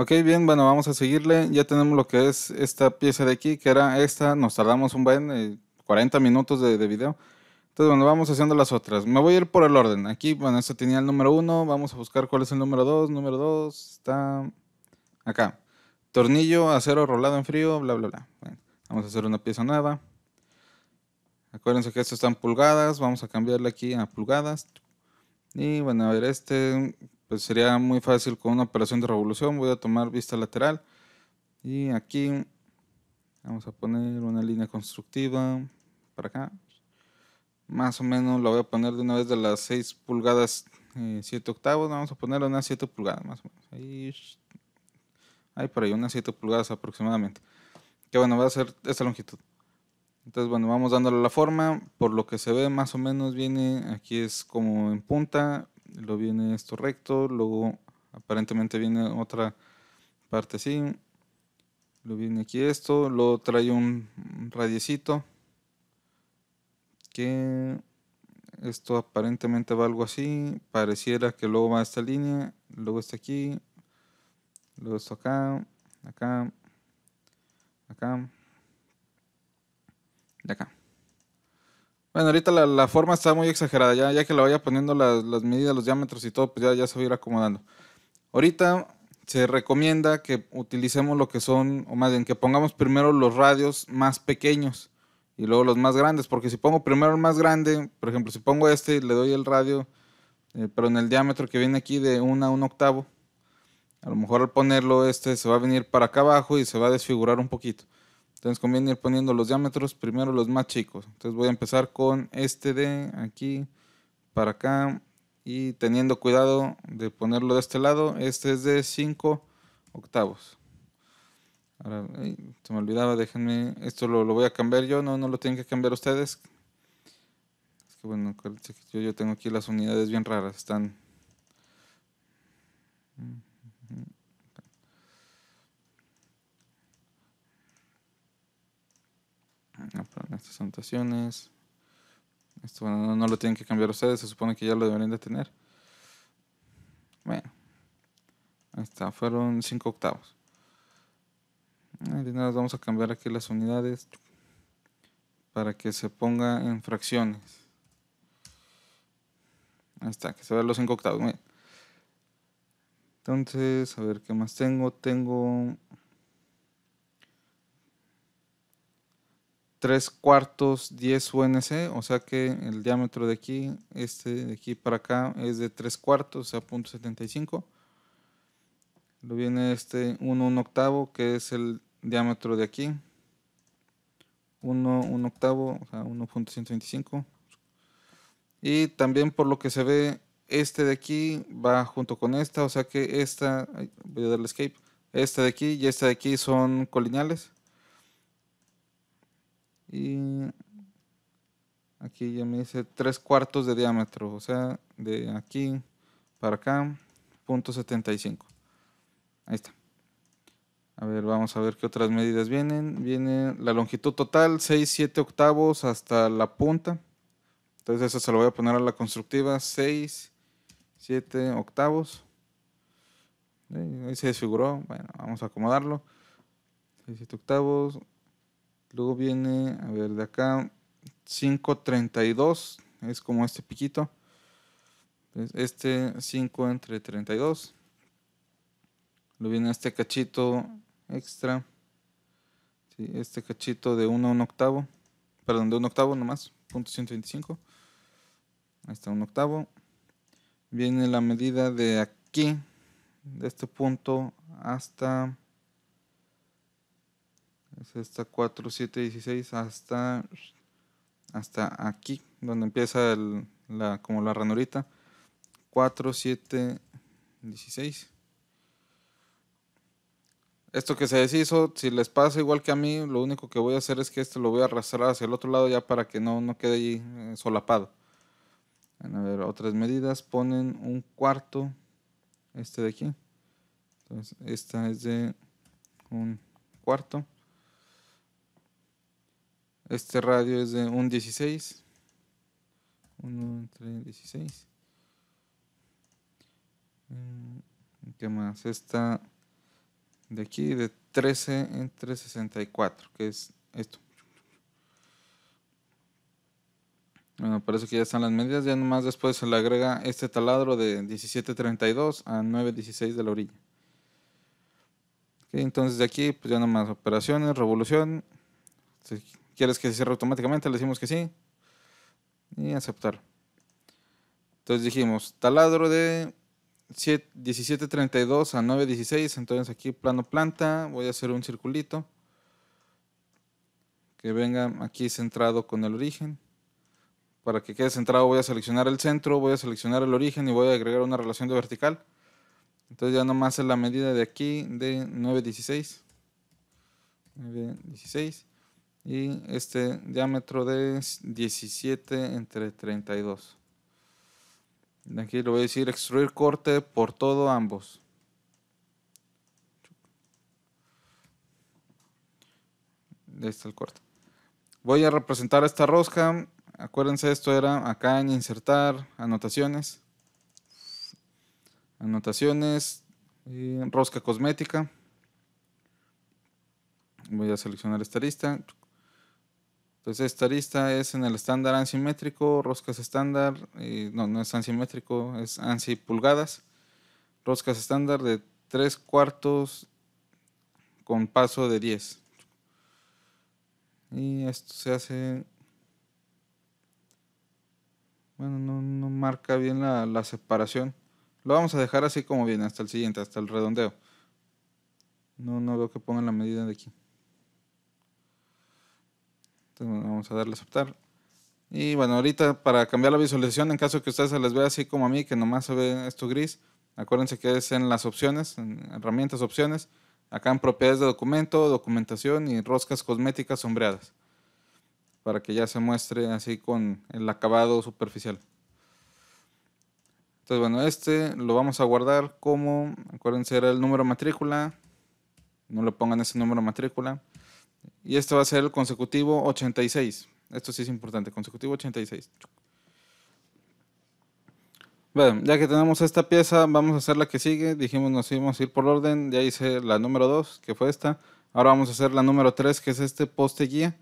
Ok, bien, bueno, vamos a seguirle. Ya tenemos lo que es esta pieza de aquí, que era esta. Nos tardamos un buen 40 eh, minutos de, video. Entonces, bueno, vamos haciendo las otras. Me voy a ir por el orden. Aquí, bueno, esto tenía el número 1. Vamos a buscar cuál es el número 2. Número 2 está acá. Tornillo, acero rolado en frío, bla, bla, bla. Bueno, vamos a hacer una pieza nueva. Acuérdense que esto están pulgadas. Vamos a cambiarle aquí a pulgadas. Y bueno, a ver, este pues sería muy fácil con una operación de revolución. Voy a tomar vista lateral y aquí vamos a poner una línea constructiva para acá. Más o menos la voy a poner de una vez de las 6 pulgadas, eh, 7 octavos. Vamos a poner una 7 pulgadas más o menos. Ahí, ahí por ahí, unas 7 pulgadas aproximadamente. Que bueno, va a ser esta longitud. Entonces, bueno, vamos dándole la forma. Por lo que se ve, más o menos viene, aquí es como en punta, luego viene esto recto, luego aparentemente viene otra parte así, luego viene aquí esto, luego trae un radiecito que esto aparentemente va algo así, pareciera que luego va esta línea, luego está aquí, luego esto acá, acá, acá, de acá. Bueno, ahorita la, la, forma está muy exagerada, ya, ya que la vaya poniendo las, las, medidas, los diámetros y todo, pues ya, ya se va a ir acomodando. Ahorita se recomienda que utilicemos lo que son, o más bien que pongamos primero los radios más pequeños y luego los más grandes, porque si pongo primero el más grande, por ejemplo, si pongo este y le doy el radio, eh, pero en el diámetro que viene aquí de 1 a 1 octavo, a lo mejor al ponerlo este se va a venir para acá abajo y se va a desfigurar un poquito. Entonces conviene ir poniendo los diámetros, primero los más chicos. Entonces voy a empezar con este de aquí para acá y teniendo cuidado de ponerlo de este lado, este es de 5 octavos. Ahora, se me olvidaba, déjenme, esto lo, voy a cambiar yo, no, no lo tienen que cambiar ustedes. Es que bueno, yo, yo tengo aquí las unidades bien raras, están... Estas anotaciones. Esto no, no, lo tienen que cambiar ustedes, se supone que ya lo deberían de tener. Bueno, ahí está, fueron 5 octavos. nada vamos a cambiar aquí las unidades para que se ponga en fracciones. Ahí está, que se vean los 5 octavos. Entonces, a ver, ¿qué más tengo? Tengo 3 cuartos 10 UNC, o sea que el diámetro de aquí, este de aquí para acá es de 3 cuartos, o sea, 0.75. Lo viene este 1 1 octavo, que es el diámetro de aquí. 1 1 octavo, o sea, 1.125. Y también por lo que se ve, este de aquí va junto con esta, o sea que esta, voy a darle escape, esta de aquí y esta de aquí son colineales. Y aquí ya me dice 3 cuartos de diámetro, o sea, de aquí para acá, punto 75. Ahí está. A ver, vamos a ver qué otras medidas vienen. Viene la longitud total, 6, 7 octavos hasta la punta. Entonces eso se lo voy a poner a la constructiva, 6, 7 octavos. Ahí se desfiguró, bueno, vamos a acomodarlo. 6, 7 octavos, Luego viene, a ver, de acá, 532, es como este piquito. Este 5 entre 32. Luego viene este cachito extra. este cachito de 1 a 1 octavo. Perdón, de 1 octavo nomás, punto 125. Ahí está un octavo. Viene la medida de aquí, de este punto hasta es esta 4716 hasta hasta aquí donde empieza el, la, como la ranurita 4716 esto que se deshizo, si les pasa igual que a mí, lo único que voy a hacer es que esto lo voy a arrastrar hacia el otro lado ya para que no, no quede ahí eh, solapado. A ver, otras medidas, ponen un cuarto, este de aquí. esta es de un cuarto. Este radio es de un 16. 1, 16. ¿Qué más? Esta de aquí, de 13 entre 64, que es esto. Bueno, parece que ya están las medidas. Ya nomás después se le agrega este taladro de 1732 a 916 de la orilla. entonces de aquí, pues ya nomás operaciones, revolución. ¿Quieres que se cierre automáticamente? Le decimos que sí. Y aceptar. Entonces dijimos, taladro de 1732 a 916. Entonces aquí plano planta. Voy a hacer un circulito. Que venga aquí centrado con el origen. Para que quede centrado voy a seleccionar el centro, voy a seleccionar el origen y voy a agregar una relación de vertical. Entonces ya nomás es la medida de aquí de 916. 916 y este diámetro de 17 entre 32. Aquí le voy a decir extruir corte por todo ambos. Ahí está el corte. Voy a representar esta rosca. Acuérdense, esto era acá en insertar anotaciones. Anotaciones, y rosca cosmética. Voy a seleccionar esta lista. Entonces, esta arista es en el estándar ansimétrico, roscas estándar, y no, no es ansimétrico, es ANSI pulgadas, roscas estándar de 3 cuartos con paso de 10. Y esto se hace. Bueno, no, marca bien la, separación. Lo vamos a dejar así como viene, hasta el siguiente, hasta el redondeo. No, no veo que pongan la medida de aquí vamos a darle a aceptar. Y bueno, ahorita para cambiar la visualización, en caso que ustedes se les vea así como a mí, que nomás se ve esto gris, acuérdense que es en las opciones, en herramientas opciones, acá en propiedades de documento, documentación y roscas cosméticas sombreadas, para que ya se muestre así con el acabado superficial. Entonces, bueno, este lo vamos a guardar como, acuérdense, era el número matrícula. No le pongan ese número matrícula. Y este va a ser el consecutivo 86. Esto sí es importante, consecutivo 86. Bueno, ya que tenemos esta pieza, vamos a hacer la que sigue. Dijimos nos íbamos a ir por orden. Ya hice la número 2, que fue esta. Ahora vamos a hacer la número 3, que es este poste guía.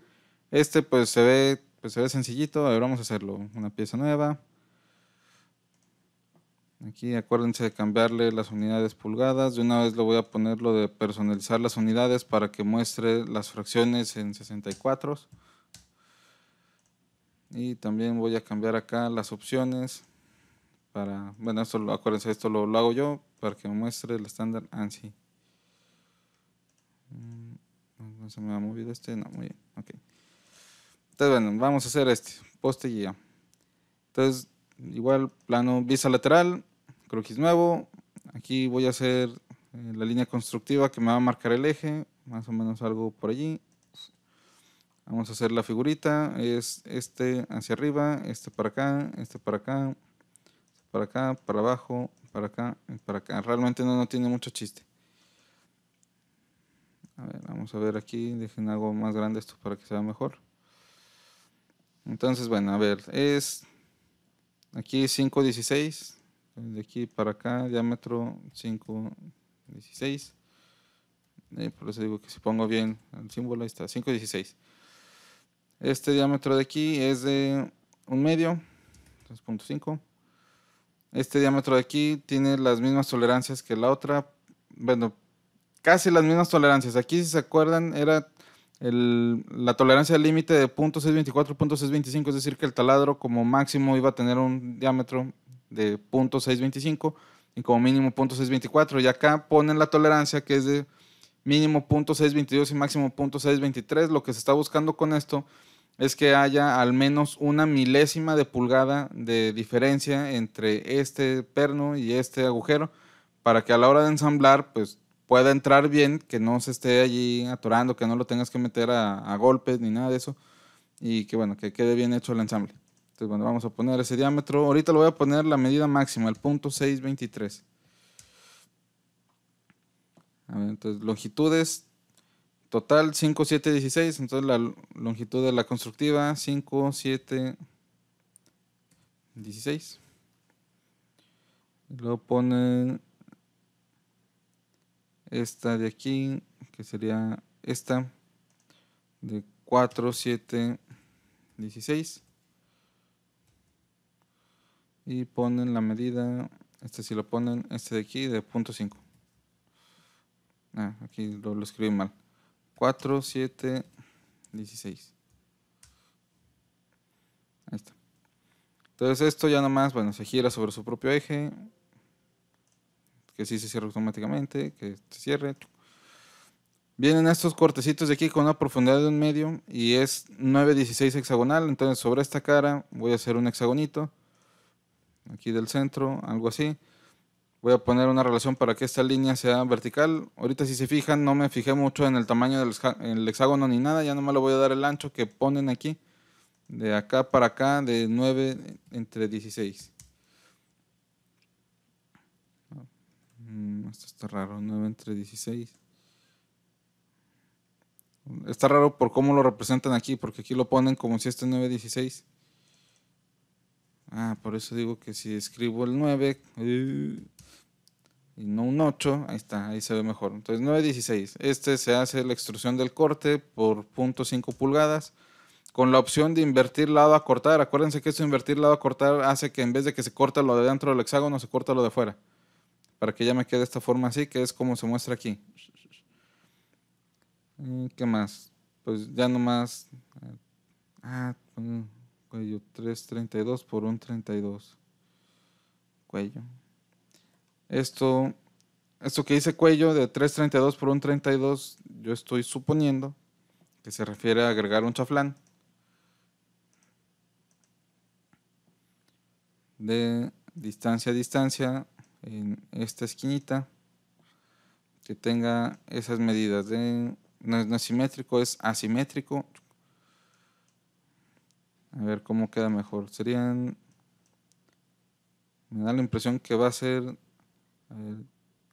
Este pues se ve, pues, se ve sencillito. Ahora vamos a hacerlo. Una pieza nueva. Aquí acuérdense de cambiarle las unidades pulgadas. De una vez le voy a poner lo de personalizar las unidades para que muestre las fracciones en 64. Y también voy a cambiar acá las opciones para, bueno, esto, acuérdense, esto lo, hago yo para que muestre el estándar ANSI. Ah, mm, no se me ha movido este, no, muy bien, ok. Entonces, bueno, vamos a hacer este, poste guía. Entonces, igual plano vista lateral, croquis nuevo. Aquí voy a hacer eh, la línea constructiva que me va a marcar el eje, más o menos algo por allí. Vamos a hacer la figurita, es este hacia arriba, este para acá, este para acá, este para acá, para abajo, para acá, para acá. Realmente no, tiene mucho chiste. vamos a ver aquí, dejen algo más grande esto para que sea mejor. Entonces, bueno, a ver, es aquí 5.16 de aquí para acá, diámetro 5, 16. por eso digo que si pongo bien el símbolo, ahí está, 5, 16. Este diámetro de aquí es de un medio, 3.5. Este diámetro de aquí tiene las mismas tolerancias que la otra. Bueno, casi las mismas tolerancias. Aquí, si se acuerdan, era la tolerancia límite de .624, .625, es decir, que el taladro como máximo iba a tener un diámetro de .625 y como mínimo .624 Y acá ponen la tolerancia que es de mínimo .622 y máximo .623 Lo que se está buscando con esto es que haya al menos una milésima de pulgada de diferencia entre este perno y este agujero para que a la hora de ensamblar pues pueda entrar bien, que no se esté allí atorando, que no lo tengas que meter a, a golpes ni nada de eso y que bueno, que quede bien hecho el ensamble. Entonces, bueno, vamos a poner ese diámetro. Ahorita lo voy a poner la medida máxima, el punto 623. A ver, entonces, longitudes total 5716, 16. Entonces, la longitud de la constructiva 5, 7, 16. Luego ponen esta de aquí, que sería esta de 4, 16 y ponen la medida, este si lo ponen, este de aquí, de punto ah, aquí lo, escribí mal. 4, 7, 16. Ahí está. Entonces esto ya nomás, bueno, se gira sobre su propio eje, que sí se cierra automáticamente, que se cierre. Vienen estos cortecitos de aquí con una profundidad de un medio y es 9.16 hexagonal, entonces sobre esta cara voy a hacer un hexagonito aquí del centro, algo así. Voy a poner una relación para que esta línea sea vertical. Ahorita si se fijan, no me fijé mucho en el tamaño del hexágono ni nada. Ya nomás lo voy a dar el ancho que ponen aquí. De acá para acá, de 9 entre 16. Mm, esto está raro, 9 entre 16. Está raro por cómo lo representan aquí, porque aquí lo ponen como si este 9, 16. Ah, por eso digo que si escribo el 9 eh, y no un 8, ahí está, ahí se ve mejor. Entonces 9.16. Este se hace la extrusión del corte por 0.5 pulgadas con la opción de invertir lado a cortar. Acuérdense que esto invertir lado a cortar hace que en vez de que se corta lo de dentro del hexágono, se corta lo de fuera. Para que ya me quede esta forma así, que es como se muestra aquí. Eh, ¿Qué más? Pues ya nomás... Eh, ah, pues Cuello 332 por un 32. Cuello. Esto, esto que dice cuello de 332 por un 32, yo estoy suponiendo que se refiere a agregar un chaflán. De distancia a distancia en esta esquinita que tenga esas medidas no es simétrico es asimétrico a ver cómo queda mejor. Serían. Me da la impresión que va a ser. A ver,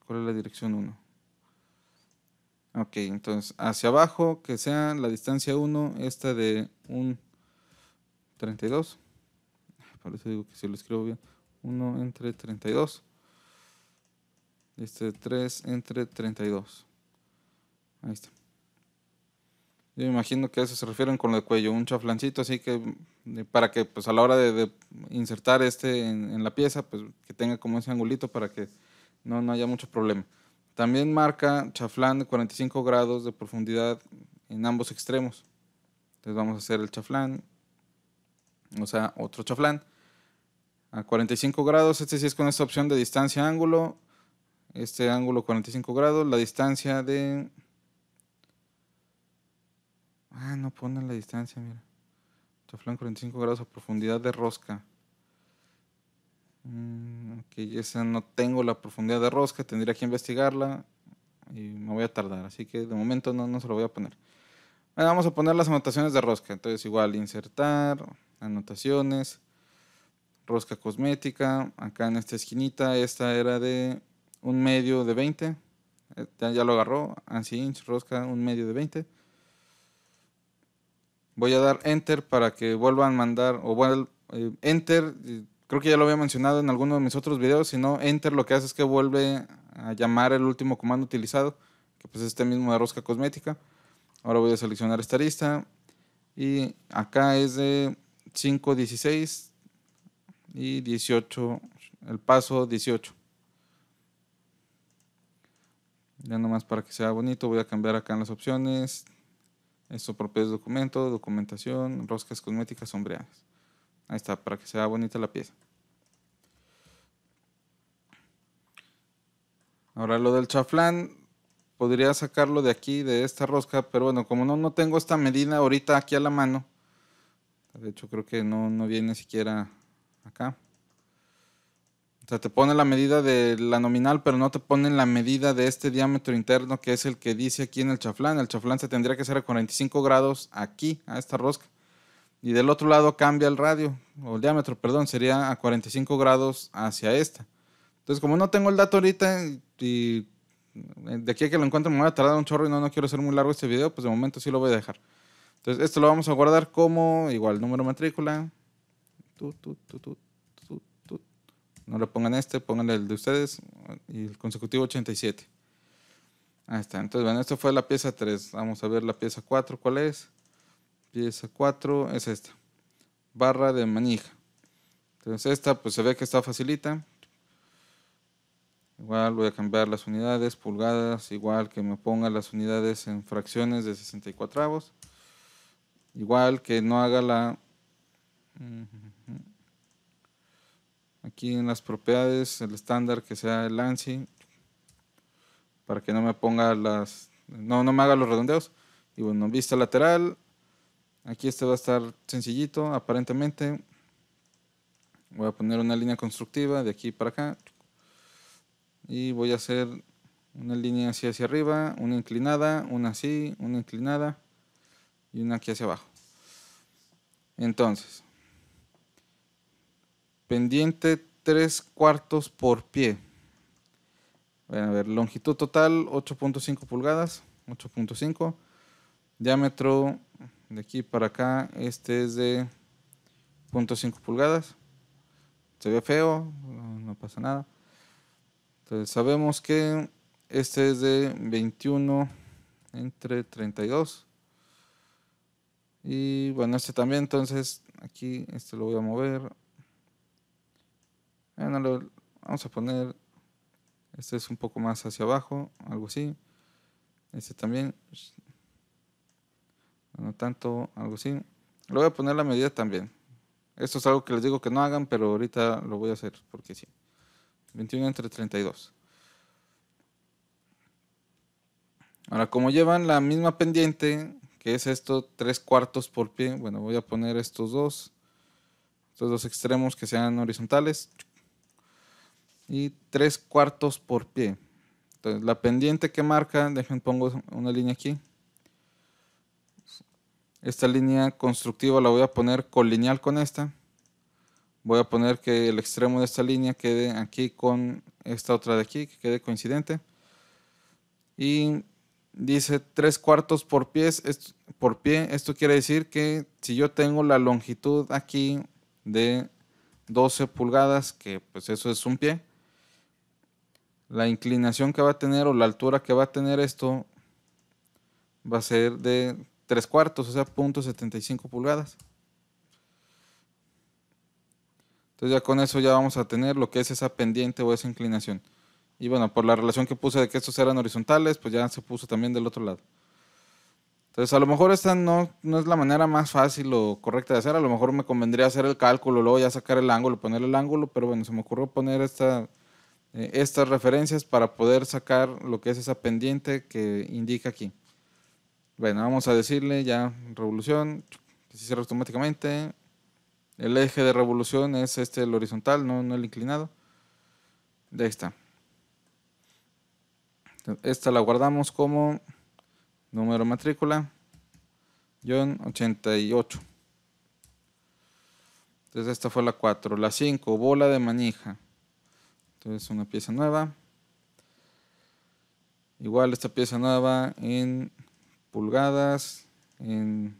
¿Cuál es la dirección 1? Ok, entonces hacia abajo, que sea la distancia 1, esta de 1, 32. Por eso digo que si lo escribo bien. 1 entre 32. Este 3 entre 32. Ahí está. Yo imagino que a eso se refieren con el cuello, un chaflancito, así que para que pues a la hora de, insertar este en, la pieza, pues que tenga como ese angulito para que no, no haya mucho problema. También marca chaflán de 45 grados de profundidad en ambos extremos. Entonces vamos a hacer el chaflán, o sea, otro chaflán a 45 grados. Este sí es con esta opción de distancia ángulo, este ángulo 45 grados, la distancia de Ah, no pone la distancia, mira. Teflón 45 grados a profundidad de rosca. Mm, ok, esa no tengo la profundidad de rosca, tendría que investigarla y me voy a tardar. Así que de momento no, no se lo voy a poner. vamos a poner las anotaciones de rosca. Entonces igual insertar, anotaciones, rosca cosmética. Acá en esta esquinita, esta era de un medio de 20. Eh, ya, lo agarró, así rosca, un medio de 20 voy a dar enter para que vuelvan a mandar o bueno eh, enter. Creo que ya lo había mencionado en alguno de mis otros videos. Si no, enter lo que hace es que vuelve a llamar el último comando utilizado, que pues este mismo de rosca cosmética. Ahora voy a seleccionar esta lista. Y acá es de 5, 16 y 18, el paso 18. Ya nomás para que sea bonito, voy a cambiar acá en las opciones sus propios documentos, documentación, roscas cosméticas sombreadas. Ahí está, para que sea bonita la pieza. Ahora lo del chaflán, podría sacarlo de aquí, de esta rosca, pero bueno, como no, no tengo esta medida ahorita aquí a la mano, de hecho creo que no, no viene siquiera acá. O sea, te pone la medida de la nominal, pero no te pone la medida de este diámetro interno que es el que dice aquí en el chaflán. El chaflán se tendría que hacer a 45 grados aquí, a esta rosca. Y del otro lado cambia el radio, o el diámetro, perdón, sería a 45 grados hacia esta. Entonces, como no tengo el dato ahorita y eh, de aquí a que lo encuentre me voy a tardar un chorro y no, quiero hacer muy largo este video, pues de momento sí lo voy a dejar. Entonces, esto lo vamos a guardar como, igual, número matrícula. tu, no le pongan este, pónganle el de ustedes y el consecutivo 87. Ahí está. Entonces, bueno, esto fue la pieza 3. Vamos a ver la pieza 4, ¿cuál es? Pieza 4 es esta. Barra de manija. Entonces, esta pues se ve que está facilita. Igual voy a cambiar las unidades, pulgadas, igual que me ponga las unidades en fracciones de 64 avos. Igual que no haga la aquí en las propiedades, el estándar que sea el ANSI, para que no me ponga las, no, no me haga los redondeos. Y bueno, vista lateral, aquí este va a estar sencillito, aparentemente. Voy a poner una línea constructiva de aquí para acá. Y voy a hacer una línea así hacia arriba, una inclinada, una así, una inclinada y una aquí hacia abajo. Entonces, Pendiente 3 cuartos por pie. Bueno, a ver, longitud total 8.5 pulgadas, 8.5. Diámetro de aquí para acá, este es de 0.5 pulgadas. Se ve feo, no pasa nada. Entonces sabemos que este es de 21 entre 32. Y bueno, este también, entonces aquí este lo voy a mover vamos a poner. Este es un poco más hacia abajo, algo así. Este también. No tanto, algo así. Le voy a poner la medida también. Esto es algo que les digo que no hagan, pero ahorita lo voy a hacer porque sí. 21 entre 32. Ahora, como llevan la misma pendiente, que es esto, tres cuartos por pie, bueno, voy a poner estos dos, estos dos extremos que sean horizontales y tres cuartos por pie. Entonces, la pendiente que marca, dejen pongo una línea aquí. Esta línea constructiva la voy a poner colineal con esta. Voy a poner que el extremo de esta línea quede aquí con esta otra de aquí, que quede coincidente. Y dice tres cuartos por, pies, por pie. Esto quiere decir que si yo tengo la longitud aquí de 12 pulgadas, que pues eso es un pie, la inclinación que va a tener o la altura que va a tener esto va a ser de 3 cuartos, o sea, 0.75 pulgadas. Entonces ya con eso ya vamos a tener lo que es esa pendiente o esa inclinación. Y bueno, por la relación que puse de que estos eran horizontales, pues ya se puso también del otro lado. Entonces a lo mejor esta no, no es la manera más fácil o correcta de hacer. A lo mejor me convendría hacer el cálculo, luego ya sacar el ángulo, poner el ángulo, pero bueno, se me ocurrió poner esta eh, estas referencias para poder sacar lo que es esa pendiente que indica aquí. Bueno, vamos a decirle ya revolución, que se cierra automáticamente. El eje de revolución es este, el horizontal, no, no el inclinado. De esta. Esta la guardamos como número matrícula, John 88. Entonces esta fue la 4. La 5, bola de manija es una pieza nueva. Igual esta pieza nueva en pulgadas, en,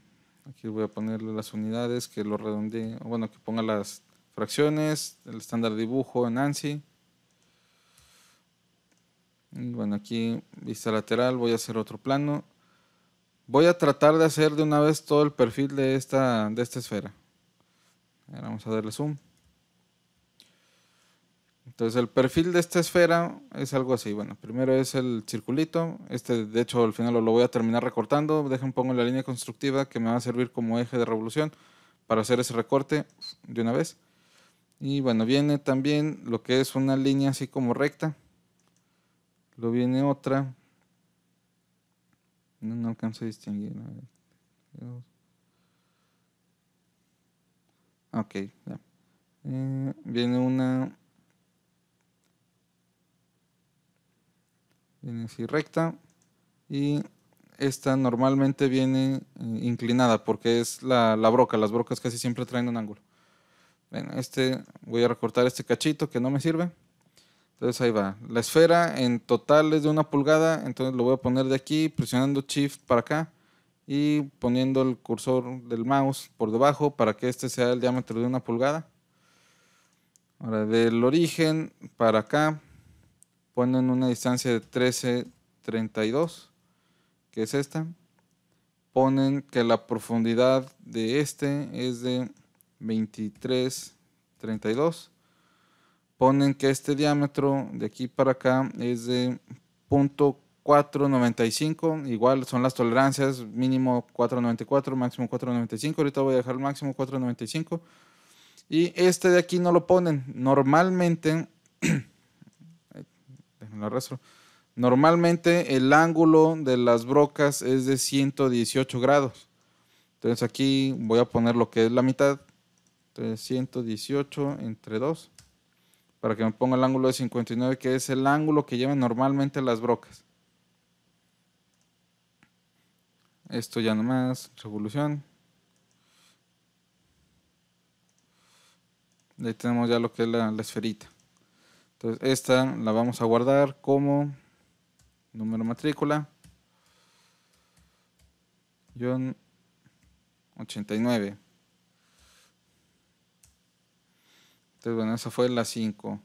aquí voy a ponerle las unidades que lo redondee, bueno, que ponga las fracciones, el estándar dibujo en ANSI. Y bueno, aquí vista lateral, voy a hacer otro plano. Voy a tratar de hacer de una vez todo el perfil de esta, de esta esfera. vamos a darle zoom. Entonces el perfil de esta esfera es algo así. Bueno, primero es el circulito. Este, de hecho, al final lo voy a terminar recortando. Dejen, pongo la línea constructiva que me va a servir como eje de revolución para hacer ese recorte de una vez. Y bueno, viene también lo que es una línea así como recta. Lo viene otra. No, alcanza alcanzo a distinguir. Ok, ya. Eh, viene una viene así recta y esta normalmente viene eh, inclinada porque es la, la, broca, las brocas casi siempre traen un ángulo. Bueno, este, voy a recortar este cachito que no me sirve. Entonces ahí va. La esfera en total es de una pulgada, entonces lo voy a poner de aquí presionando Shift para acá y poniendo el cursor del mouse por debajo para que este sea el diámetro de una pulgada. Ahora del origen para acá ponen una distancia de 13.32, que es esta. Ponen que la profundidad de este es de 23.32. Ponen que este diámetro de aquí para acá es de 4.95, igual son las tolerancias, mínimo 4.94, máximo 4.95, ahorita voy a dejar el máximo 4.95. Y este de aquí no lo ponen. Normalmente Normalmente el ángulo de las brocas es de 118 grados. Entonces aquí voy a poner lo que es la mitad. Entonces 118 entre 2. Para que me ponga el ángulo de 59, que es el ángulo que llevan normalmente las brocas. Esto ya nomás, revolución. Ahí tenemos ya lo que es la esferita. Entonces esta la vamos a guardar como número matrícula. 89. Entonces, bueno, esa fue la 5.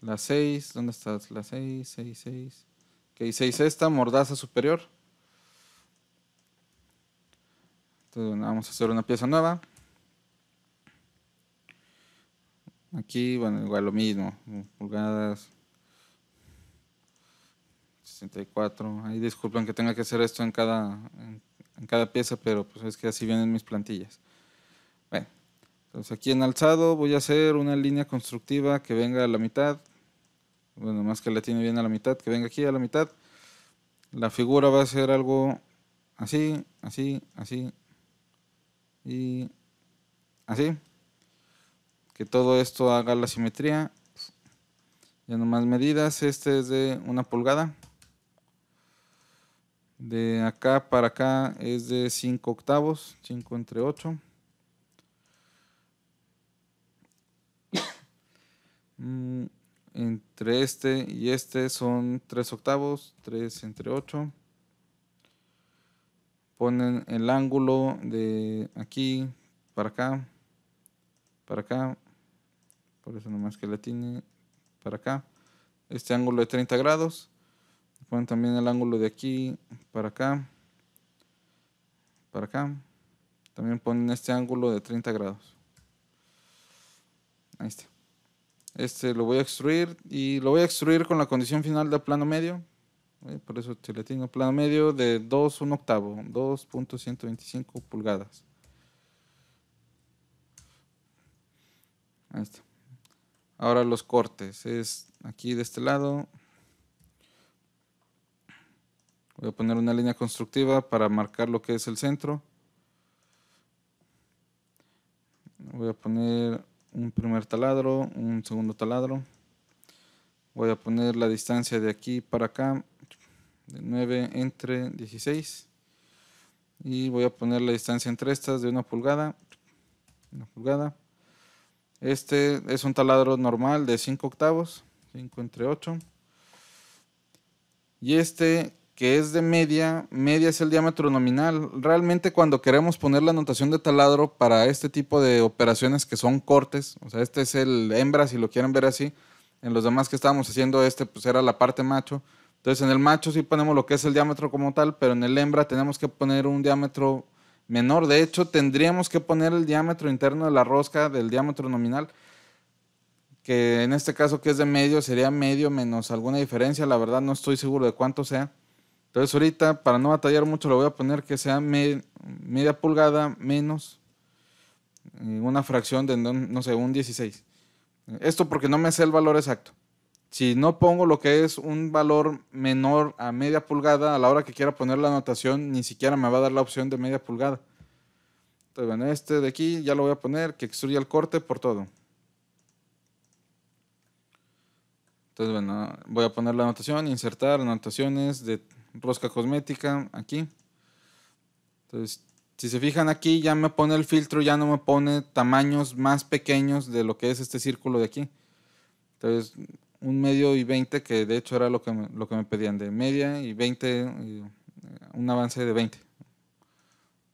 La 6, ¿dónde estás? La 6, 6, 6. Ok, 6 esta, mordaza superior. Entonces, bueno, vamos a hacer una pieza nueva. Aquí, bueno, igual lo mismo, pulgadas, 64. Ahí disculpen que tenga que hacer esto en cada, cada pieza, pero pues es que así vienen mis plantillas. Bueno, entonces aquí en alzado voy a hacer una línea constructiva que venga a la mitad. Bueno, más que la tiene bien a la mitad, que venga aquí a la mitad. La figura va a ser algo así, así, así y así que todo esto haga la simetría. Ya nomás medidas, este es de una pulgada. De acá para acá es de 5 octavos, 5 entre 8. Mm, entre este y este son 3 octavos, 3 entre 8. Ponen el ángulo de aquí para acá, para acá, por eso nomás que le tiene para acá. Este ángulo de 30 grados. Ponen también el ángulo de aquí para acá. Para acá. También ponen este ángulo de 30 grados. Ahí está. Este lo voy a extruir y lo voy a extruir con la condición final de plano medio. Eh, por eso te le tengo plano medio de 2, 1 octavo, 2.125 pulgadas. Ahí está. Ahora los cortes. Es aquí de este lado. Voy a poner una línea constructiva para marcar lo que es el centro. Voy a poner un primer taladro, un segundo taladro. Voy a poner la distancia de aquí para acá, de 9 entre 16. Y voy a poner la distancia entre estas de una pulgada. Una pulgada. Este es un taladro normal de 5 octavos, 5 entre 8. Y este que es de media, media es el diámetro nominal. Realmente cuando queremos poner la notación de taladro para este tipo de operaciones que son cortes, o sea, este es el hembra, si lo quieren ver así, en los demás que estábamos haciendo este, pues era la parte macho. Entonces en el macho sí ponemos lo que es el diámetro como tal, pero en el hembra tenemos que poner un diámetro menor. De hecho, tendríamos que poner el diámetro interno de la rosca del diámetro nominal, que en este caso que es de medio, sería medio menos alguna diferencia. La verdad no estoy seguro de cuánto sea. Entonces ahorita, para no batallar mucho, le voy a poner que sea media pulgada menos eh, una fracción de, no, no sé, un 16. Esto porque no me sé el valor exacto si no pongo lo que es un valor menor a media pulgada, a la hora que quiera poner la anotación, ni siquiera me va a dar la opción de media pulgada. Entonces, bueno, este de aquí ya lo voy a poner, que extruya el corte por todo. Entonces, bueno, voy a poner la anotación, insertar anotaciones de rosca cosmética aquí. Entonces, si se fijan aquí, ya me pone el filtro, ya no me pone tamaños más pequeños de lo que es este círculo de aquí. Entonces, un medio y 20, que de hecho era lo que, lo que me pedían, de media y 20, eh, un avance de 20.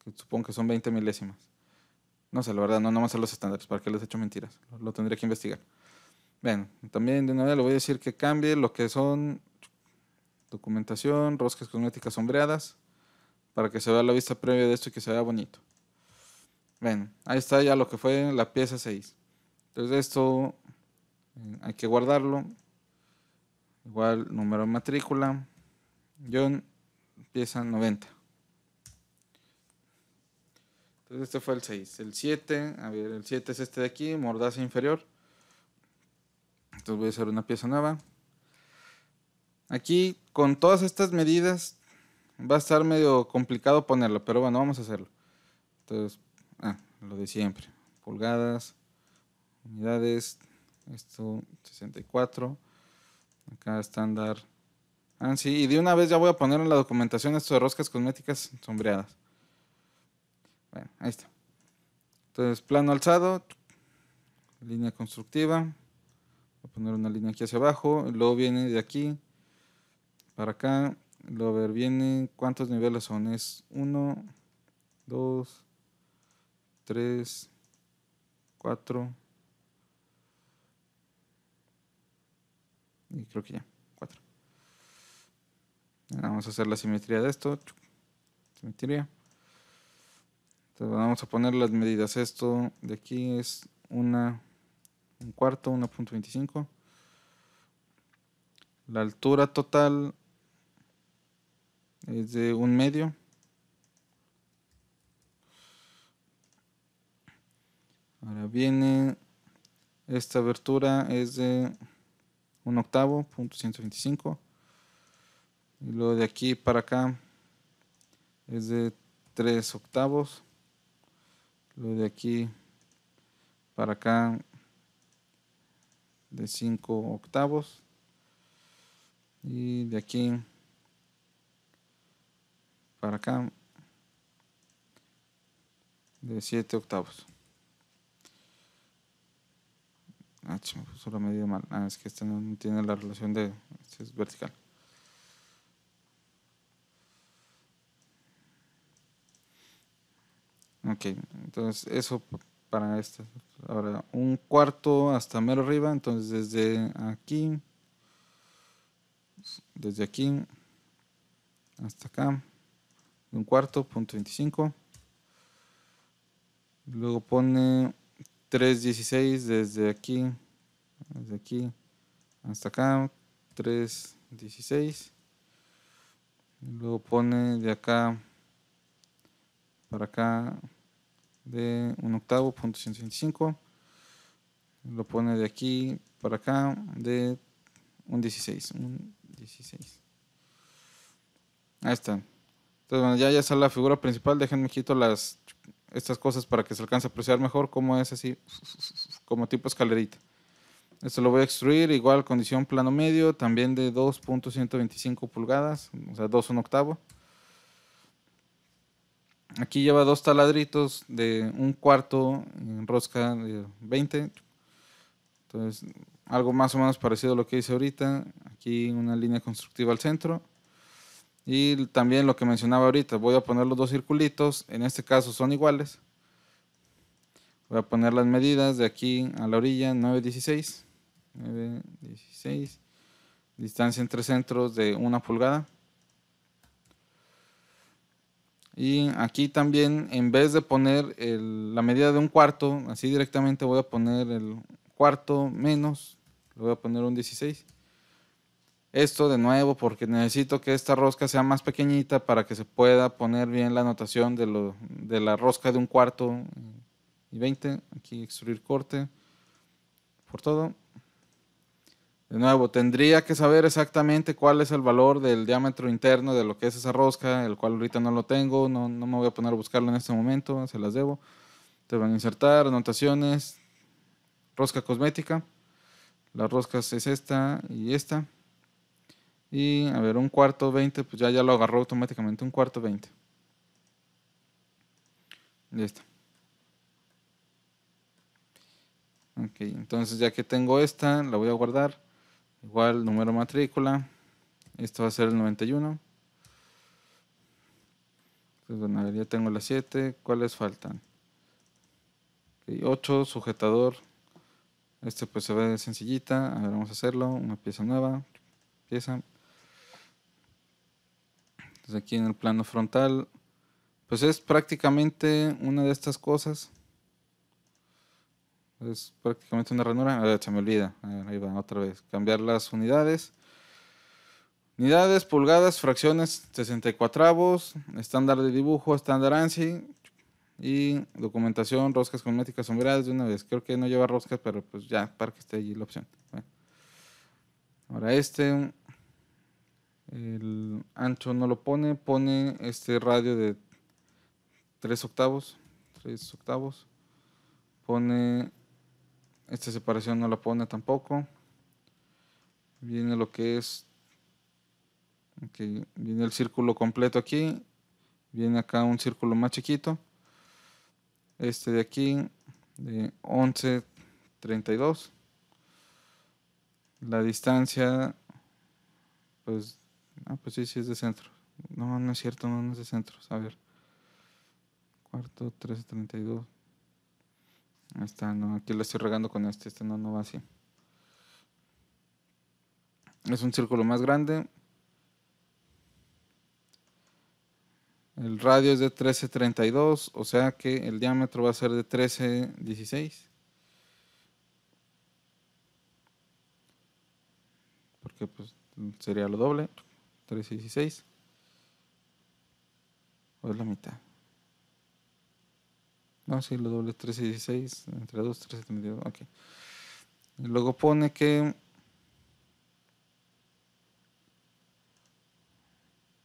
Que supongo que son 20 milésimas. No sé, la verdad, no, no a los estándares, ¿para qué les he hecho mentiras? Lo, tendría que investigar. bien también de una vez le voy a decir que cambie lo que son documentación, roscas cosméticas sombreadas, para que se vea la vista previa de esto y que se vea bonito. bien ahí está ya lo que fue la pieza 6. Entonces esto Mm, hay que guardarlo. Igual número de matrícula. John, pieza 90. Entonces este fue el 6. El 7, a ver, el 7 es este de aquí, mordaza inferior. Entonces voy a hacer una pieza nueva. Aquí, con todas estas medidas, va a estar medio complicado ponerlo, pero bueno, vamos a hacerlo. Entonces, ah, lo de siempre. Pulgadas, unidades, esto 64. Acá estándar. Ah, sí, y de una vez ya voy a poner en la documentación esto de roscas cosméticas sombreadas. Bueno, ahí está. Entonces, plano alzado, línea constructiva. Voy a poner una línea aquí hacia abajo. Luego viene de aquí para acá. Luego viene. ¿Cuántos niveles son? Es 1, 2, 3, 4. Y creo que ya, 4. Vamos a hacer la simetría de esto. Simetría. Entonces vamos a poner las medidas. Esto de aquí es una, un cuarto, 1.25. La altura total es de un medio. Ahora viene esta abertura es de un octavo, punto 125. Y lo de aquí para acá es de tres octavos. lo de aquí para acá de cinco octavos. Y de aquí para acá de siete octavos. Ah, pues, solo mal. Ah, es que este no tiene la relación de. Este es vertical. Ok, entonces eso para esta. Ahora, un cuarto hasta mero arriba. Entonces, desde aquí. Desde aquí hasta acá. Un cuarto, punto 25. Luego pone 3.16 desde aquí, desde aquí hasta acá, 3.16. Luego pone de acá para acá de un octavo, punto 125, Lo pone de aquí para acá de un 16, 16. Ahí está. Entonces, bueno, ya, ya está la figura principal. Déjenme quito las estas cosas para que se alcance a apreciar mejor cómo es así, como tipo escalerita. Esto lo voy a extruir igual condición plano medio, también de 2.125 pulgadas, o sea, 2 un octavo. Aquí lleva dos taladritos de un cuarto en rosca de 20. Entonces, algo más o menos parecido a lo que hice ahorita. Aquí una línea constructiva al centro. Y también lo que mencionaba ahorita, voy a poner los dos circulitos, en este caso son iguales. Voy a poner las medidas de aquí a la orilla, 9, 16. Distancia entre centros de una pulgada. Y aquí también, en vez de poner la medida de un cuarto, así directamente voy a poner el cuarto menos, le voy a poner un 16 esto de nuevo porque necesito que esta rosca sea más pequeñita para que se pueda poner bien la anotación de, la rosca de un cuarto y 20. Aquí extruir corte por todo. De nuevo, tendría que saber exactamente cuál es el valor del diámetro interno de lo que es esa rosca, el cual ahorita no lo tengo, no, no me voy a poner a buscarlo en este momento, se las debo. Te van a insertar anotaciones, rosca cosmética. Las roscas es esta y esta. Y a ver, un cuarto 20, pues ya, ya lo agarró automáticamente, un cuarto 20. Listo. Ok, entonces ya que tengo esta, la voy a guardar. Igual número matrícula. Esto va a ser el 91. Entonces, bueno, ya tengo las 7. ¿Cuáles faltan? Okay, 8, sujetador. Este pues se ve sencillita. A ver, vamos a hacerlo. Una pieza nueva. Pieza, pues, aquí en el plano frontal, pues es prácticamente una de estas cosas. Es prácticamente una ranura. ver, se me olvida. ahí va, otra vez. Cambiar las unidades. Unidades, pulgadas, fracciones, 64 avos. estándar de dibujo, estándar ANSI y documentación, roscas cosméticas sombreadas de una vez. Creo que no lleva roscas, pero pues ya, para que esté allí la opción. Ahora este, el ancho no lo pone, pone este radio de 3 octavos, 3 octavos. Pone esta separación no la pone tampoco. Viene lo que es viene el círculo completo aquí, viene acá un círculo más chiquito. Este de aquí de 11 32. La distancia pues Ah, pues sí, sí es de centro. No, no es cierto, no, es de centro. A ver. Cuarto, 1332. Ahí está, no, aquí lo estoy regando con este. Este no, no va así. Es un círculo más grande. El radio es de 1332, o sea que el diámetro va a ser de 1316. Porque pues sería lo doble. 13 y 16. O es la mitad. No, sí, lo doble 13 y 16. Entre 2, 3 y 32. Ok. luego pone que.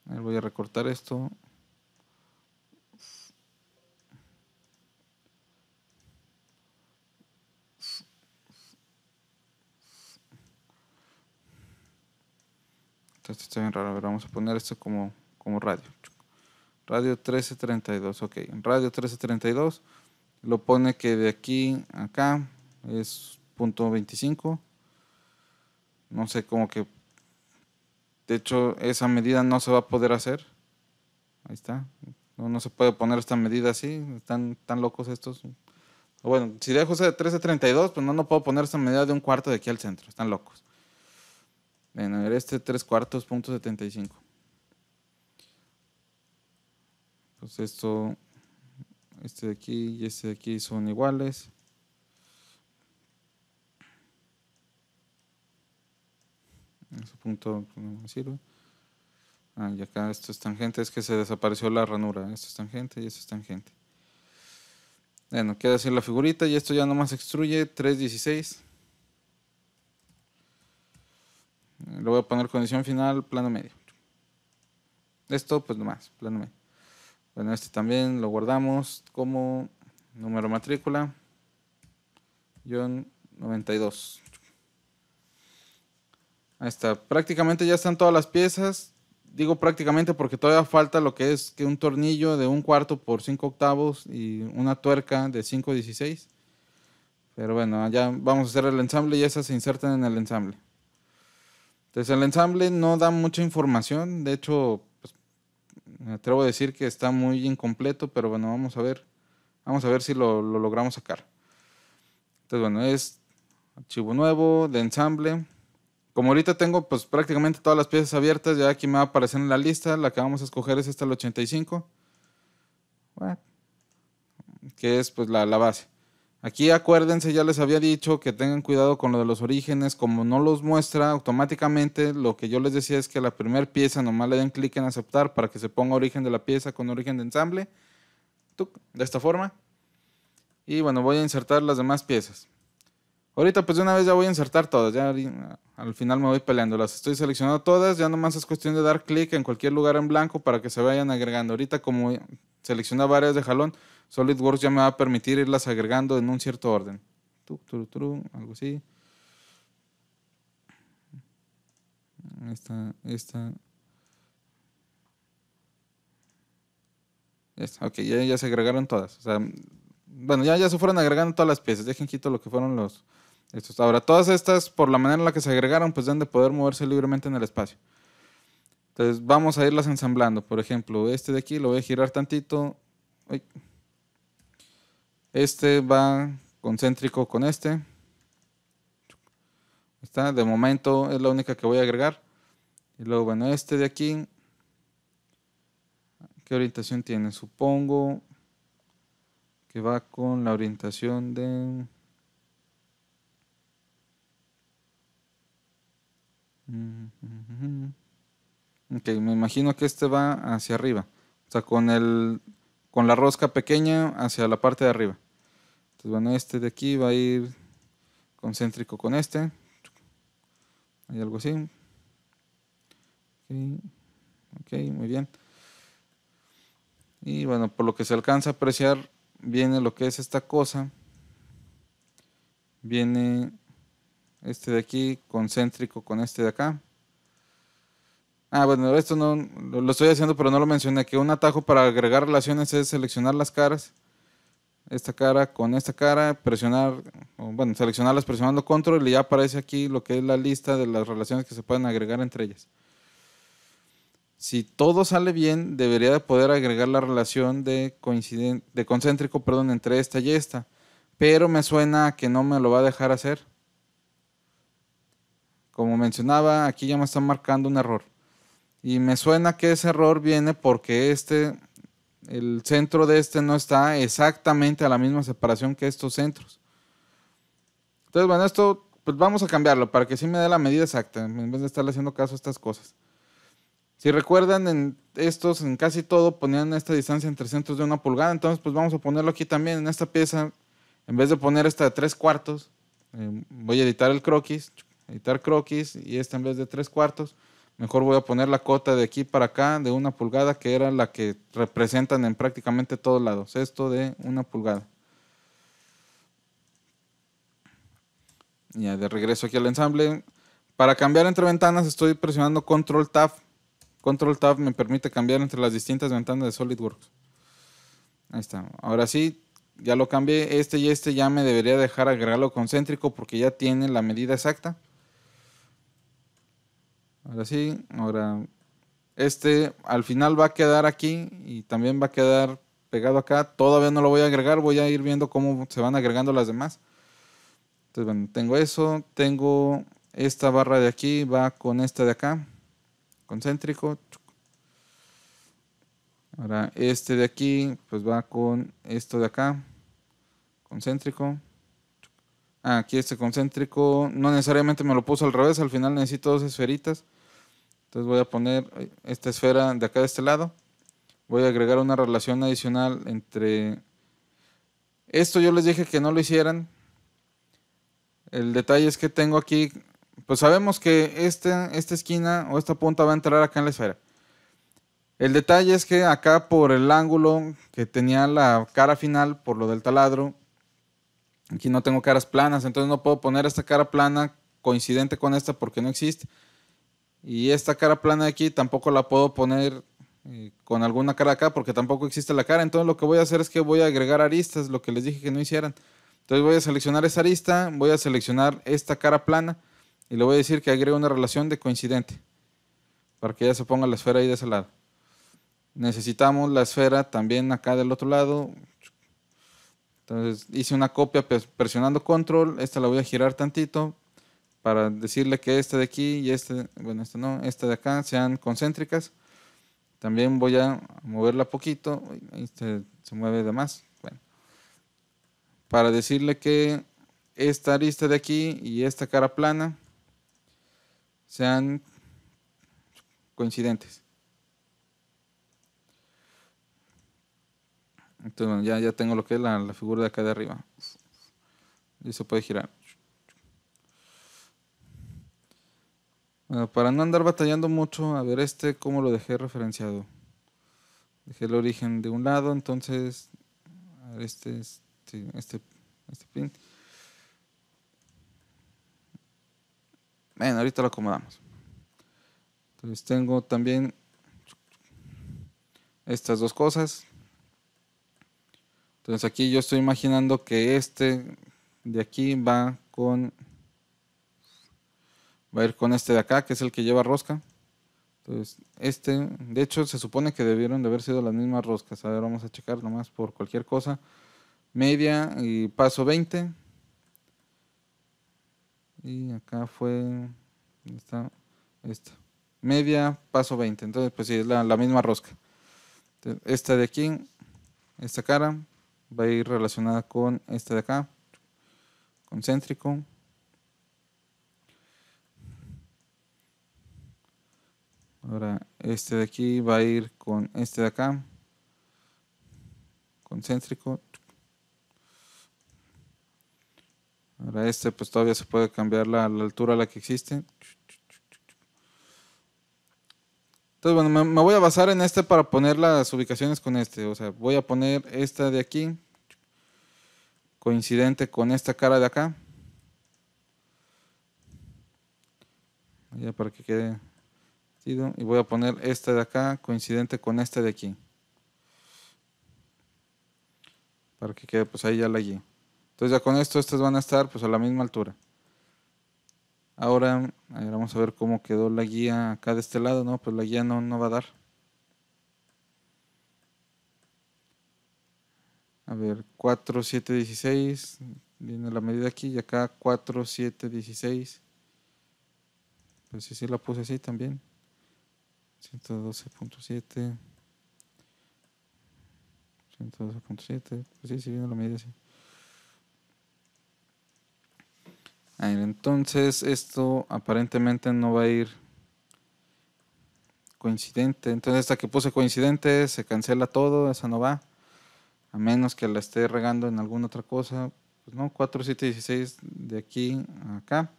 A ver, voy a recortar esto. Esto está bien raro. vamos a poner esto como, como radio. Radio 1332, ok. Radio 1332 lo pone que de aquí acá es punto 25. No sé cómo que... De hecho, esa medida no se va a poder hacer. Ahí está. No, se puede poner esta medida así. Están tan locos estos. Bueno, si dejo de 1332, pues no, no puedo poner esta medida de un cuarto de aquí al centro. Están locos. En este, 3 cuartos, punto 75. Pues esto, este de aquí y este de aquí son iguales. Ese punto pues, no me sirve. Ah, y acá esto es tangente, es que se desapareció la ranura. Esto es tangente y esto es tangente. Bueno, queda así la figurita y esto ya nomás extruye 316. Le voy a poner condición final, plano medio. Esto, pues nomás, plano medio. Bueno, este también lo guardamos como número matrícula, 92. Ahí está. Prácticamente ya están todas las piezas. Digo prácticamente porque todavía falta lo que es que un tornillo de un cuarto por cinco octavos y una tuerca de 5.16. Pero bueno, ya vamos a hacer el ensamble y esas se insertan en el ensamble. Entonces el ensamble no da mucha información, de hecho, pues, me atrevo a decir que está muy incompleto, pero bueno, vamos a ver, vamos a ver si lo, logramos sacar. Entonces bueno, es archivo nuevo de ensamble. Como ahorita tengo pues prácticamente todas las piezas abiertas, ya aquí me va a aparecer en la lista, la que vamos a escoger es esta el 85. que es pues la base. Aquí acuérdense, ya les había dicho que tengan cuidado con lo de los orígenes, como no los muestra automáticamente, lo que yo les decía es que la primera pieza nomás le den clic en aceptar para que se ponga origen de la pieza con origen de ensamble, de esta forma. Y bueno, voy a insertar las demás piezas. Ahorita pues de una vez ya voy a insertar todas, ya al final me voy peleando, las estoy seleccionando todas, ya nomás es cuestión de dar clic en cualquier lugar en blanco para que se vayan agregando. Ahorita como selecciona varias de jalón, SolidWorks ya me va a permitir irlas agregando en un cierto orden. Tu, algo así. Esta, esta. Esta, ok, ya, se agregaron todas. bueno, ya, ya se fueron agregando todas las piezas. Dejen quito lo que fueron los, estos. Ahora, todas estas, por la manera en la que se agregaron, pues deben de poder moverse libremente en el espacio. Entonces, vamos a irlas ensamblando. Por ejemplo, este de aquí lo voy a girar tantito. Este va concéntrico con este. Está, de momento es la única que voy a agregar. Y luego, bueno, este de aquí. ¿Qué orientación tiene? Supongo que va con la orientación de... Mm, mm, mm, ok, me imagino que este va hacia arriba. O sea, con el con la rosca pequeña hacia la parte de arriba. Entonces, bueno, este de aquí va a ir concéntrico con este. Hay algo así. ok, muy bien. Y bueno, por lo que se alcanza a apreciar, viene lo que es esta cosa. Viene este de aquí concéntrico con este de acá. Ah, bueno, esto no lo estoy haciendo, pero no lo mencioné. Que un atajo para agregar relaciones es seleccionar las caras. Esta cara con esta cara, presionar, bueno, seleccionarlas presionando control y ya aparece aquí lo que es la lista de las relaciones que se pueden agregar entre ellas. Si todo sale bien, debería poder agregar la relación de, coinciden, de concéntrico perdón, entre esta y esta. Pero me suena que no me lo va a dejar hacer. Como mencionaba, aquí ya me está marcando un error. Y me suena que ese error viene porque este, el centro de este no está exactamente a la misma separación que estos centros. Entonces, bueno, esto pues vamos a cambiarlo para que sí me dé la medida exacta, en vez de estarle haciendo caso a estas cosas. Si recuerdan, en estos, en casi todo, ponían esta distancia entre centros de una pulgada, entonces pues vamos a ponerlo aquí también, en esta pieza, en vez de poner esta de tres cuartos, eh, voy a editar el croquis, editar croquis, y esta en vez de tres cuartos, Mejor voy a poner la cota de aquí para acá de una pulgada, que era la que representan en prácticamente todos lados. Esto de una pulgada. Ya de regreso aquí al ensamble. Para cambiar entre ventanas estoy presionando Control Tab. Control Tab me permite cambiar entre las distintas ventanas de SolidWorks. Ahí está. Ahora sí, ya lo cambié. Este y este ya me debería dejar agregarlo concéntrico porque ya tiene la medida exacta. Ahora sí, ahora este al final va a quedar aquí y también va a quedar pegado acá. Todavía no lo voy a agregar, voy a ir viendo cómo se van agregando las demás. Entonces, bueno, tengo eso, tengo esta barra de aquí, va con esta de acá, concéntrico. Ahora este de aquí, pues va con esto de acá, concéntrico. Aquí este concéntrico, no necesariamente me lo puso al revés, al final necesito dos esferitas. Entonces voy a poner eh, esta esfera de acá de este lado. Voy a agregar una relación adicional entre... Esto yo les dije que no lo hicieran. El detalle es que tengo aquí, pues sabemos que este, esta esquina o esta punta va a entrar acá en la esfera. El detalle es que acá por el ángulo que tenía la cara final, por lo del taladro, Aquí no tengo caras planas, entonces no puedo poner esta cara plana coincidente con esta porque no existe. Y esta cara plana de aquí tampoco la puedo poner eh, con alguna cara acá porque tampoco existe la cara. Entonces lo que voy a hacer es que voy a agregar aristas, lo que les dije que no hicieran. Entonces voy a seleccionar esa arista, voy a seleccionar esta cara plana y le voy a decir que agregue una relación de coincidente para que ya se ponga la esfera ahí de ese lado. Necesitamos la esfera también acá del otro lado. Entonces hice una copia presionando control, esta la voy a girar tantito para decirle que esta de aquí y este, bueno, esta no, esta de acá sean concéntricas. También voy a moverla poquito, se mueve de más, Para decirle que esta arista de aquí y esta cara plana sean coincidentes. Entonces, ya, tengo lo que es la, figura de acá de arriba. Y se puede girar. para no andar batallando mucho, a ver este, cómo lo dejé referenciado. Dejé el origen de un lado, entonces, este, este, este, este pin. Bueno, ahorita lo acomodamos. Entonces tengo también estas dos cosas. Entonces aquí yo estoy imaginando que este de aquí va con va a ir con este de acá, que es el que lleva rosca. Entonces, este, de hecho, se supone que debieron de haber sido las mismas roscas. A ver, vamos a checar nomás por cualquier cosa. Media y paso 20. Y acá fue, esta, esta. Media, paso 20. Entonces, pues sí, es la, misma rosca. esta de aquí, esta cara, va a ir relacionada con este de acá, concéntrico. Ahora, este de aquí va a ir con este de acá, concéntrico. Ahora este pues todavía se puede cambiar la, la altura a la que existe. Entonces, bueno, me, voy a basar en este para poner las ubicaciones con este. O sea, voy a poner esta de aquí, coincidente con esta cara de acá. Ya para que quede. Y voy a poner esta de acá, coincidente con esta de aquí. Para que quede, pues ahí ya la guía. Entonces ya con esto, estas van a estar pues a la misma altura. Ahora, vamos a ver cómo quedó la guía acá de este lado, ¿no? Pues la guía no, no va a dar. A ver, 4, 7, 16. Viene la medida aquí y acá 4, 7, 16. Pues sí, sí la puse así también. 112.7. 112.7. Pues sí, sí viene la medida así. Entonces esto aparentemente no va a ir coincidente. Entonces esta que puse coincidente se cancela todo, esa no va. A menos que la esté regando en alguna otra cosa. Pues no, 4, 7, 16 de aquí a acá.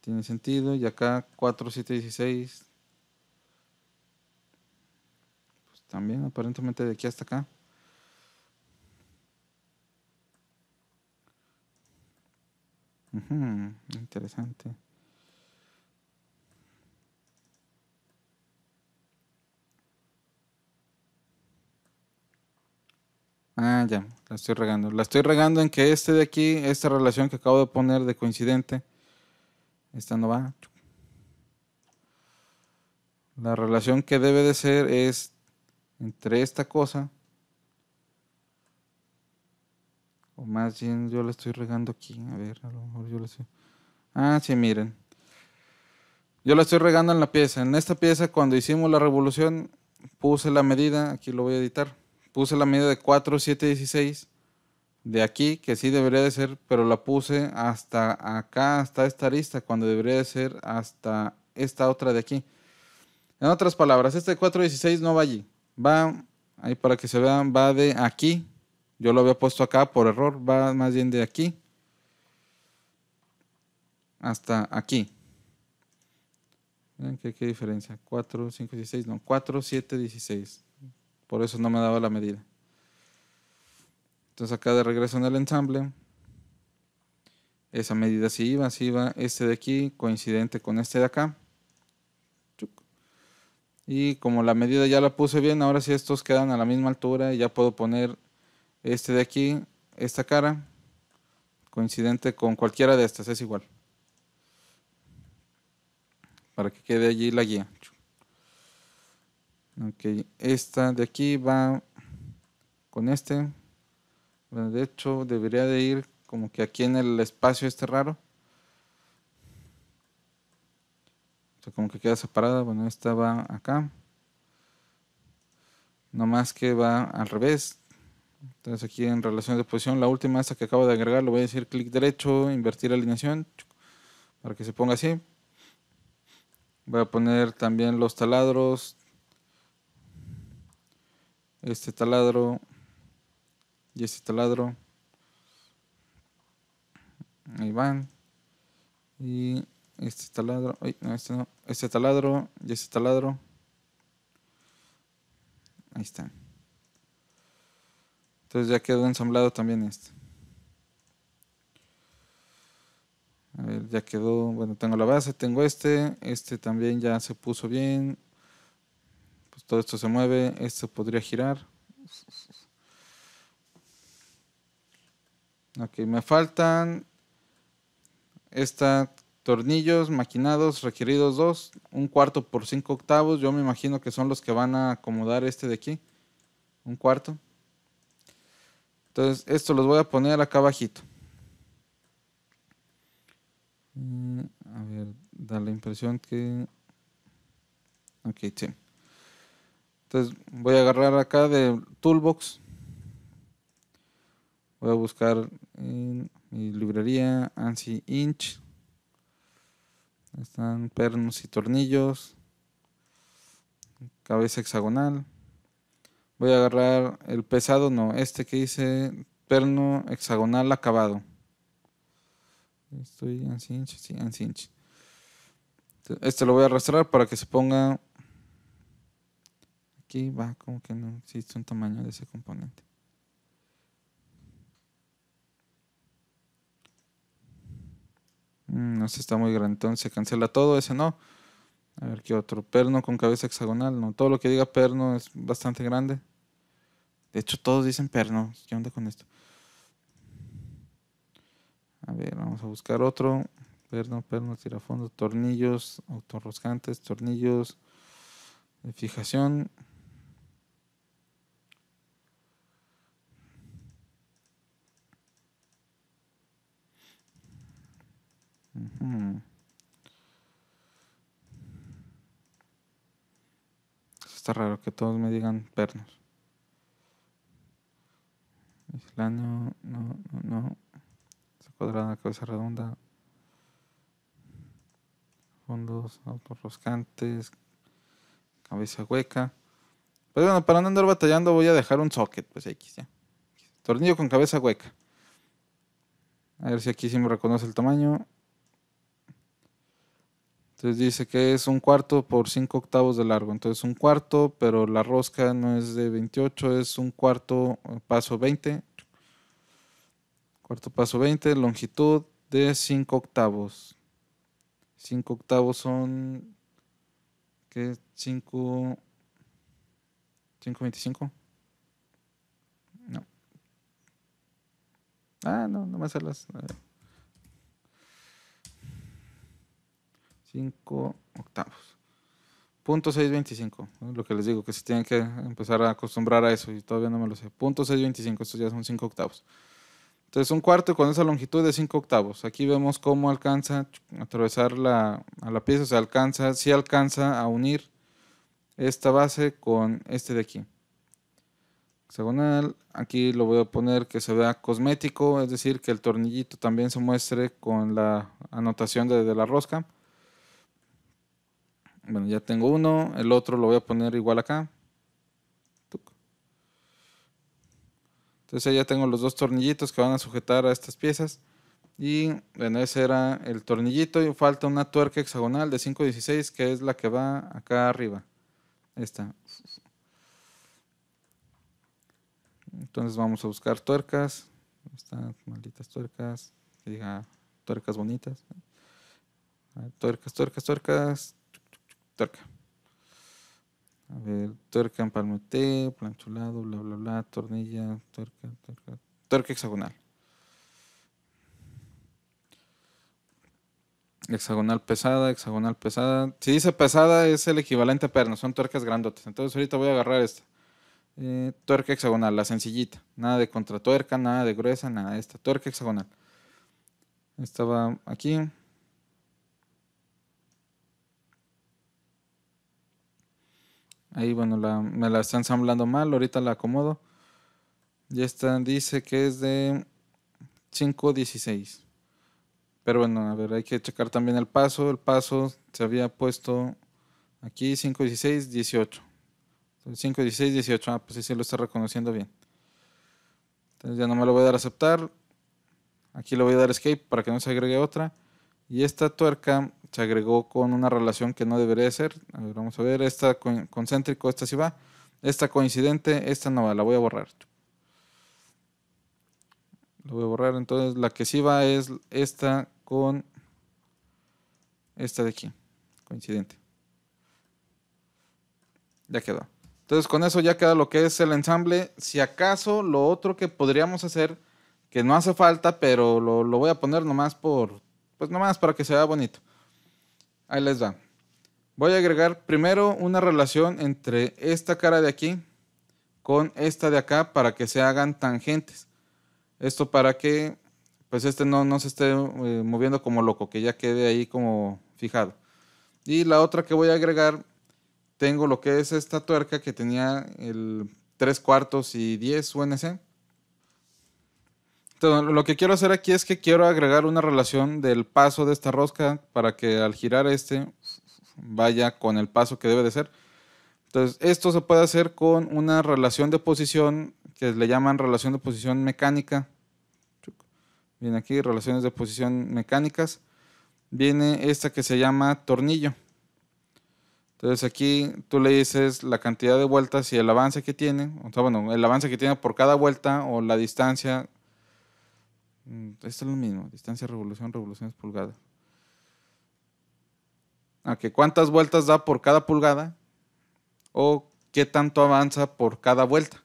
Tiene sentido. Y acá 4, 7, 16. también aparentemente de aquí hasta acá. interesante. Ah, ya, la estoy regando. La estoy regando en que este de aquí, esta relación que acabo de poner de coincidente, esta no va. La relación que debe de ser es entre esta cosa más bien yo la estoy regando aquí. A ver, a lo mejor yo la estoy. Ah, sí, miren. Yo la estoy regando en la pieza. En esta pieza, cuando hicimos la revolución, puse la medida, aquí lo voy a editar. Puse la medida de 4, 7, 16 de aquí, que sí debería de ser, pero la puse hasta acá, hasta esta arista, cuando debería de ser hasta esta otra de aquí. En otras palabras, este 416 no va allí. Va, ahí para que se vean, va de aquí yo lo había puesto acá por error, va más bien de aquí hasta aquí. ¿Qué, ¿Qué, diferencia? 4, 5, 16, no, 4, 7, 16. Por eso no me daba la medida. Entonces acá de regreso en el ensamble, esa medida sí iba, sí iba este de aquí coincidente con este de acá. Y como la medida ya la puse bien, ahora sí estos quedan a la misma altura y ya puedo poner este de aquí, esta cara, coincidente con cualquiera de estas, es igual. Para que quede allí la guía. Ok, esta de aquí va con este. de hecho, debería de ir como que aquí en el espacio este raro. como que queda separada. Bueno, esta va acá. No más que va al revés. Entonces aquí en relación de posición, la última esta que acabo de agregar, le voy a decir clic derecho, invertir alineación, para que se ponga así. Voy a poner también los taladros. Este taladro y este taladro. Ahí van. Y este taladro. este Este taladro y este taladro. Ahí están. Entonces ya quedó ensamblado también este. A ver, ya quedó, bueno, tengo la base, tengo este, este también ya se puso bien, pues todo esto se mueve, esto podría girar. Ok, me faltan esta tornillos maquinados requeridos dos, un cuarto por cinco octavos, yo me imagino que son los que van a acomodar este de aquí, un cuarto. Entonces, esto los voy a poner acá abajito. Mm, a ver, da la impresión que... Ok, sí. Entonces, voy a agarrar acá de Toolbox. Voy a buscar en mi librería ANSI Inch. Están pernos y tornillos. Cabeza hexagonal. Voy a agarrar el pesado, no, este que dice perno hexagonal acabado. Estoy en cinch, sí, en cinch. Este lo voy a arrastrar para que se ponga. Aquí va, como que no existe un tamaño de ese componente. Mm, no, sé, está muy grande, entonces se cancela todo, ese no. A ver qué otro. Perno con cabeza hexagonal, no. Todo lo que diga perno es bastante grande. De hecho, todos dicen pernos ¿Qué onda con esto? A ver, vamos a buscar otro. Perno, perno, tirafondo, tornillos, autorroscantes, tornillos de fijación. Está raro que todos me digan pernos plano, no, no, no. cuadrada, cabeza redonda. Fondos roscantes, cabeza hueca. Pues bueno, para no andar batallando voy a dejar un socket, pues X ya. Tornillo con cabeza hueca. A ver si aquí sí me reconoce el tamaño. Entonces dice que es un cuarto por cinco octavos de largo. Entonces un cuarto, pero la rosca no es de 28, es un cuarto, paso 20. Cuarto paso 20, longitud de 5 octavos. 5 octavos son... ¿Qué? 5... 5.25. No. Ah, no, no me las... 5 octavos. Punto 625, es lo que les digo, que se tienen que empezar a acostumbrar a eso y todavía no me lo sé. Punto 625, estos ya son 5 octavos. Entonces un cuarto con esa longitud de 5 octavos. Aquí vemos cómo alcanza a atravesar la, a la pieza, o alcanza, si alcanza a unir esta base con este de aquí. Hexagonal, aquí lo voy a poner que se vea cosmético, es decir, que el tornillito también se muestre con la anotación de la rosca. Bueno, ya tengo uno, el otro lo voy a poner igual acá. Entonces ya tengo los dos tornillitos que van a sujetar a estas piezas. Y bueno, ese era el tornillito y falta una tuerca hexagonal de 5.16 que es la que va acá arriba. Esta. Entonces vamos a buscar tuercas. Estas malditas tuercas. diga tuercas bonitas. Tuercas, tuercas, tuercas. Tuerca. A ver, tuerca en palmete, planchulado, bla, bla, bla, tornilla, tuerca, tuerca, tuerca hexagonal. Hexagonal pesada, hexagonal pesada. Si dice pesada es el equivalente a perno, son tuercas grandotes. Entonces ahorita voy a agarrar esta. Eh, tuerca hexagonal, la sencillita. Nada de contratuerca, nada de gruesa, nada de esta. Tuerca hexagonal. Esta va aquí. Ahí, bueno, me la están ensamblando mal, ahorita la acomodo. Y esta dice que es de 5.16. Pero bueno, a ver, hay que checar también el paso. El paso se había puesto aquí 5.16, 18. 5.16, 18. Ah, pues sí, sí lo está reconociendo bien. Entonces ya no me lo voy a dar a aceptar. Aquí le voy a dar escape para que no se agregue otra. Y esta tuerca se agregó con una relación que no debería ser. vamos a ver, esta con, concéntrico, esta sí va. Esta coincidente, esta no va. la voy a borrar. Lo voy a borrar, entonces la que sí va es esta con esta de aquí, coincidente. Ya quedó. Entonces con eso ya queda lo que es el ensamble. Si acaso lo otro que podríamos hacer, que no hace falta, pero lo, voy a poner nomás por, pues nomás para que se vea bonito ahí les va. Voy a agregar primero una relación entre esta cara de aquí con esta de acá para que se hagan tangentes. Esto para que pues este no, no se esté eh, moviendo como loco, que ya quede ahí como fijado. Y la otra que voy a agregar, tengo lo que es esta tuerca que tenía el 3 cuartos y 10 UNC lo que quiero hacer aquí es que quiero agregar una relación del paso de esta rosca para que al girar este vaya con el paso que debe de ser. Entonces, esto se puede hacer con una relación de posición que le llaman relación de posición mecánica. Viene aquí relaciones de posición mecánicas. Viene esta que se llama tornillo. Entonces aquí tú le dices la cantidad de vueltas y el avance que tiene, o sea, bueno, el avance que tiene por cada vuelta o la distancia esto mm, es lo mismo, distancia, revolución, revoluciones, pulgada. A ah, que cuántas vueltas da por cada pulgada o qué tanto avanza por cada vuelta.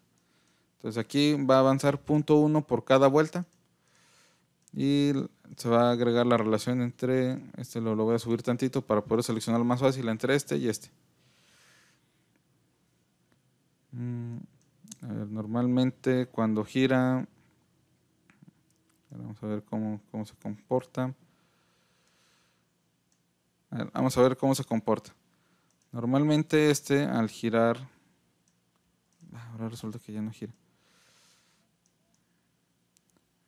Entonces aquí va a avanzar punto uno por cada vuelta y se va a agregar la relación entre, este lo, voy a subir tantito para poder seleccionar más fácil entre este y este. Mm, normalmente cuando gira Vamos a ver cómo, se comporta. vamos a ver cómo se comporta. Normalmente este al girar... Ah, ahora resulta que ya no gira.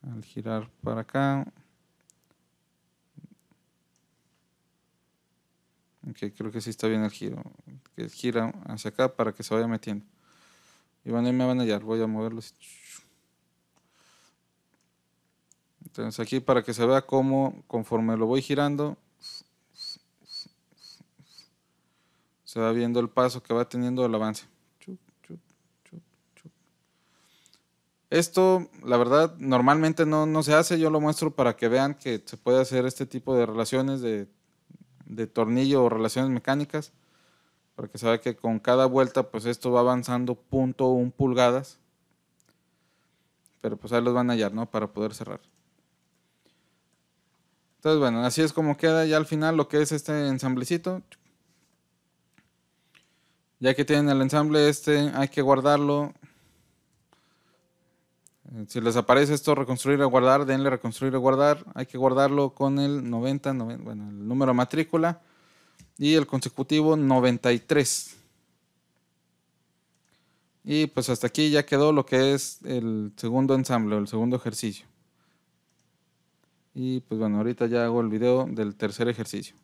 Al girar para acá... Ok, creo que sí está bien el giro. Que gira hacia acá para que se vaya metiendo. Y bueno, ahí me van a hallar. Voy a moverlos. Entonces aquí para que se vea cómo conforme lo voy girando, se va viendo el paso que va teniendo el avance. Esto, la verdad, normalmente no, se hace. Yo lo muestro para que vean que se puede hacer este tipo de relaciones de, tornillo o relaciones mecánicas. Para que se vea que con cada vuelta, pues esto va avanzando punto un pulgadas. Pero pues ahí los van a hallar, ¿no? Para poder cerrar. Entonces, bueno, así es como queda ya al final lo que es este ensamblecito. Ya que tienen el ensamble este, hay que guardarlo. Si les aparece esto, reconstruir y guardar, denle reconstruir y guardar. Hay que guardarlo con el 90, bueno, el número matrícula y el consecutivo 93. Y pues hasta aquí ya quedó lo que es el segundo ensamble, el segundo ejercicio. Y pues bueno, ahorita ya hago el video del tercer ejercicio.